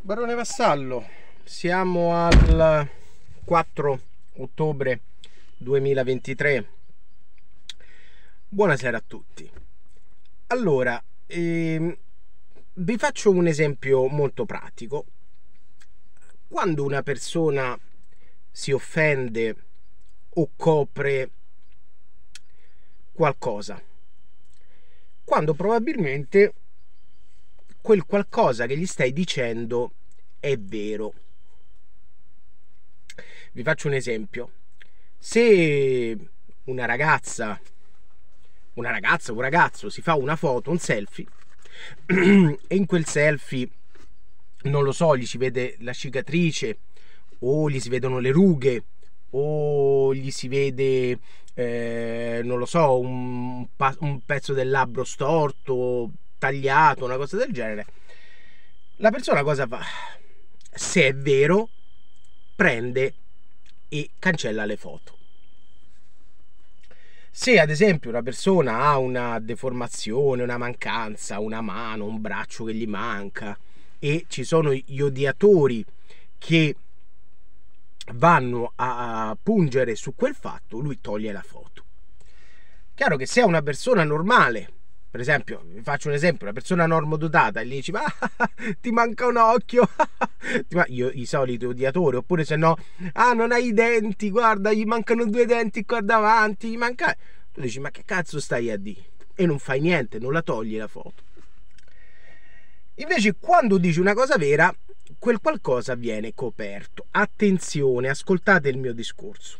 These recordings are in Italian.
Barone Vassallo, siamo al 4 ottobre 2023. Buonasera a tutti. Allora, ehm, vi faccio un esempio molto pratico. Quando una persona si offende o copre qualcosa, quando probabilmente quel qualcosa che gli stai dicendo è vero. Vi faccio un esempio. Se una ragazza, una ragazza, un ragazzo si fa una foto, un selfie, e in quel selfie, non lo so, gli si vede la cicatrice, o gli si vedono le rughe, o gli si vede, eh, non lo so, un, un pezzo del labbro storto, tagliato, una cosa del genere. La persona cosa fa? Se è vero, prende e cancella le foto. Se ad esempio una persona ha una deformazione, una mancanza, una mano, un braccio che gli manca e ci sono gli odiatori che vanno a pungere su quel fatto, lui toglie la foto. Chiaro che se è una persona normale per esempio, vi faccio un esempio, una persona normodotata e gli dici ma ah, ti manca un occhio, io i soliti odiatori, oppure se no, ah non hai i denti, guarda gli mancano due denti qua davanti, gli manca... Tu dici ma che cazzo stai a dire? E non fai niente, non la togli la foto. Invece quando dici una cosa vera, quel qualcosa viene coperto. Attenzione, ascoltate il mio discorso.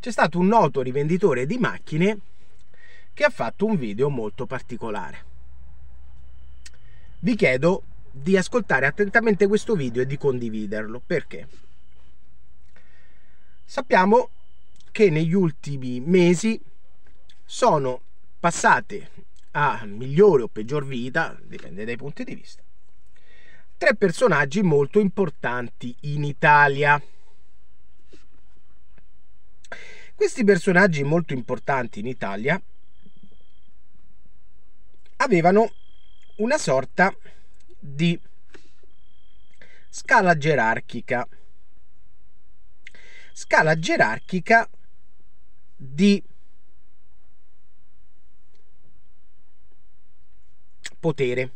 C'è stato un noto rivenditore di macchine che ha fatto un video molto particolare. Vi chiedo di ascoltare attentamente questo video e di condividerlo, perché sappiamo che negli ultimi mesi sono passate a migliore o peggior vita, dipende dai punti di vista, tre personaggi molto importanti in Italia. Questi personaggi molto importanti in Italia avevano una sorta di scala gerarchica. Scala gerarchica di potere.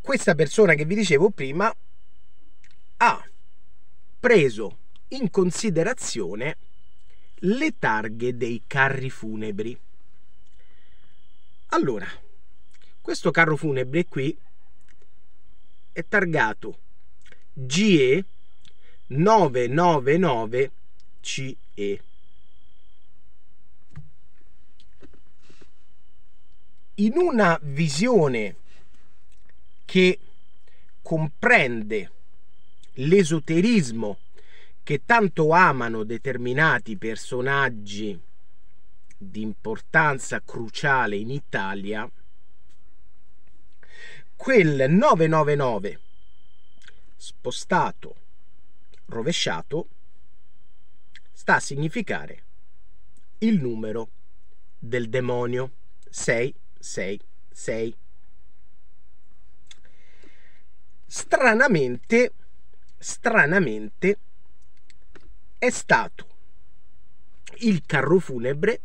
Questa persona che vi dicevo prima ha preso in considerazione le targhe dei carri funebri. Allora, questo carro funebre qui è targato GE 999 CE. In una visione che comprende l'esoterismo che tanto amano determinati personaggi di importanza cruciale in Italia, quel 999 spostato, rovesciato, sta a significare il numero del demonio 666. Stranamente, stranamente, è stato il carro funebre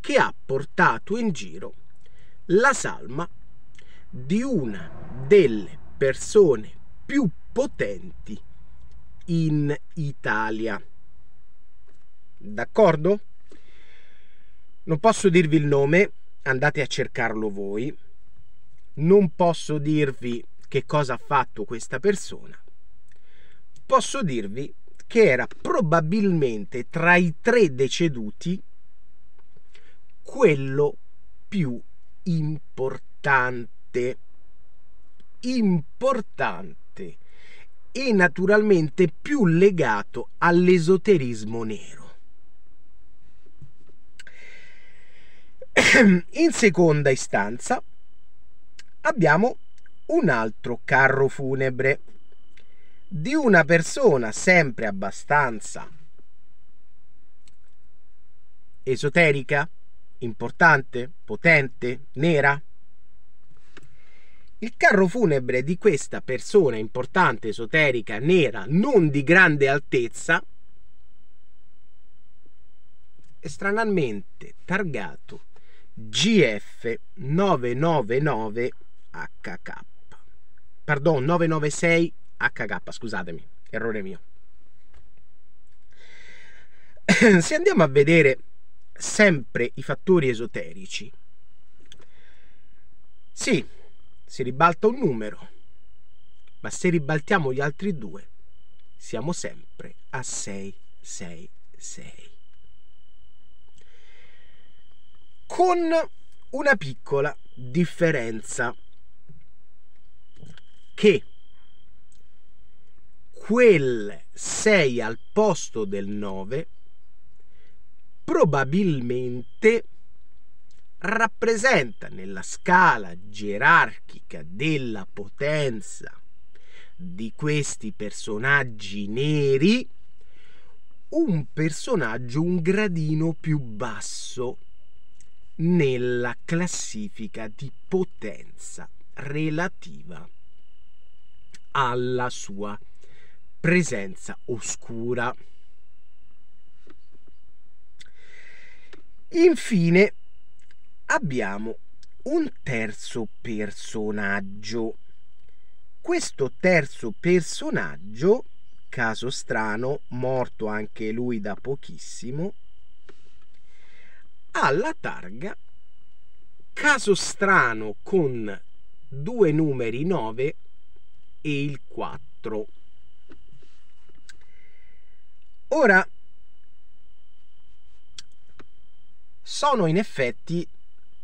che ha portato in giro la salma di una delle persone più potenti in Italia. D'accordo? Non posso dirvi il nome, andate a cercarlo voi. Non posso dirvi che cosa ha fatto questa persona. Posso dirvi che era probabilmente tra i tre deceduti quello più importante. Importante e naturalmente più legato all'esoterismo nero. In seconda istanza abbiamo un altro carro funebre di una persona sempre abbastanza esoterica, importante, potente, nera. Il carro funebre di questa persona importante, esoterica, nera, non di grande altezza, è stranamente targato GF 999 HK. Pardon, 996 HK, scusatemi, errore mio. Se andiamo a vedere sempre i fattori esoterici, sì, si ribalta un numero, ma se ribaltiamo gli altri due, siamo sempre a 666. Con una piccola differenza che quel 6 al posto del 9 probabilmente rappresenta nella scala gerarchica della potenza di questi personaggi neri un personaggio un gradino più basso nella classifica di potenza relativa alla sua potenza presenza oscura. Infine abbiamo un terzo personaggio. Questo terzo personaggio, caso strano, morto anche lui da pochissimo, ha la targa caso strano con due numeri 9 e il 4. Ora, sono in effetti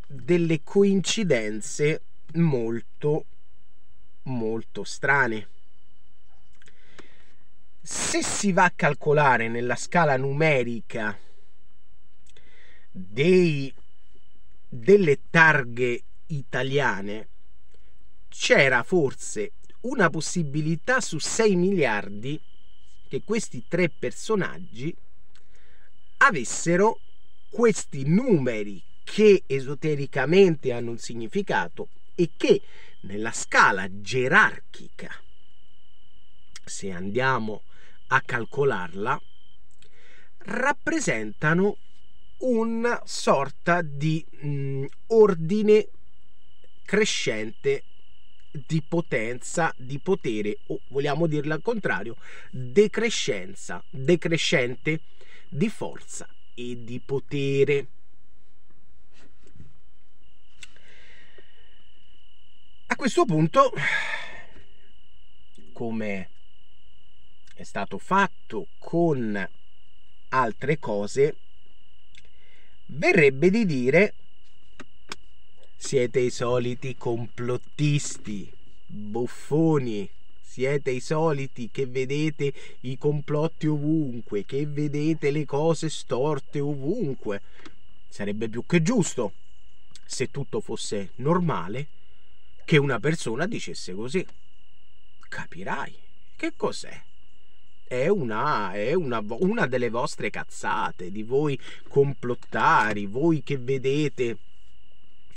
delle coincidenze molto, molto strane. Se si va a calcolare nella scala numerica dei, delle targhe italiane, c'era forse una possibilità su 6 miliardi che questi tre personaggi avessero questi numeri che esotericamente hanno un significato e che nella scala gerarchica, se andiamo a calcolarla, rappresentano una sorta di mh, mm, ordine crescente di potenza, di potere o vogliamo dirla al contrario, decrescenza, decrescente di forza e di potere. A questo punto, come è stato fatto con altre cose, verrebbe di dire siete i soliti complottisti, buffoni. Siete i soliti che vedete i complotti ovunque, che vedete le cose storte ovunque. Sarebbe più che giusto, se tutto fosse normale, che una persona dicesse così. Capirai. Che cos'è? è, una, è una, una, delle vostre cazzate, di voi complottari, voi che vedete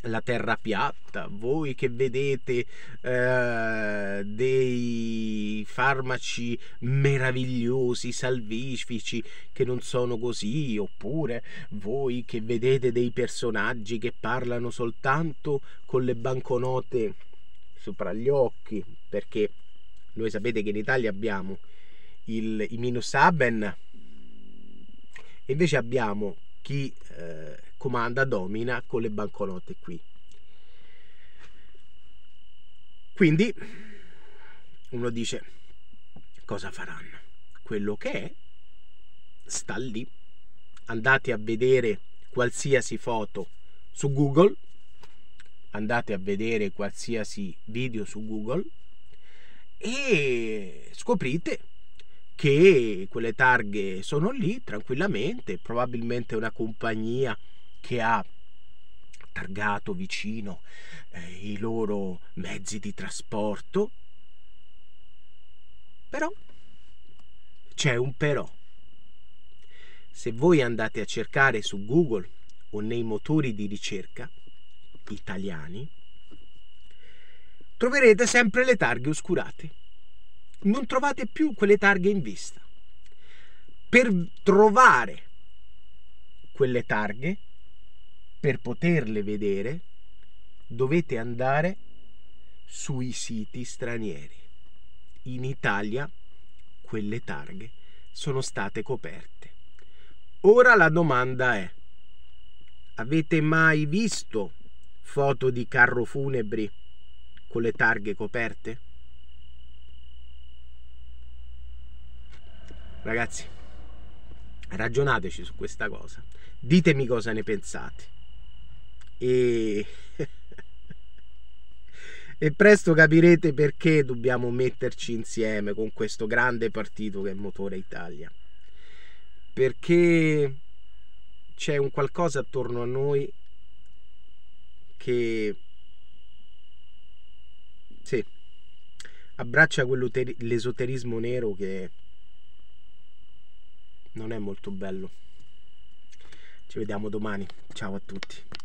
la terra piatta, voi che vedete eh, dei farmaci meravigliosi, salvifici che non sono così, oppure voi che vedete dei personaggi che parlano soltanto con le banconote sopra gli occhi, perché noi sapete che in Italia abbiamo il, i minus aben, invece abbiamo chi... Eh, comanda, domina con le banconote qui. Quindi uno dice cosa faranno? Quello che è sta lì. Andate a vedere qualsiasi foto su Google, andate a vedere qualsiasi video su Google e scoprite che quelle targhe sono lì tranquillamente, probabilmente una compagnia che ha targato vicino eh, i loro mezzi di trasporto. Però c'è un però. Se voi andate a cercare su Google o nei motori di ricerca italiani, troverete sempre le targhe oscurate. Non trovate più quelle targhe in vista. Per trovare quelle targhe per poterle vedere dovete andare sui siti stranieri. In Italia quelle targhe sono state coperte. Ora la domanda è, avete mai visto foto di carro funebri con le targhe coperte? Ragazzi, ragionateci su questa cosa, ditemi cosa ne pensate e... e presto capirete perché dobbiamo metterci insieme con questo grande partito che è Motore Italia. Perché c'è un qualcosa attorno a noi che sì, abbraccia quell'esoterismo nero che non è molto bello. Ci vediamo domani. Ciao a tutti.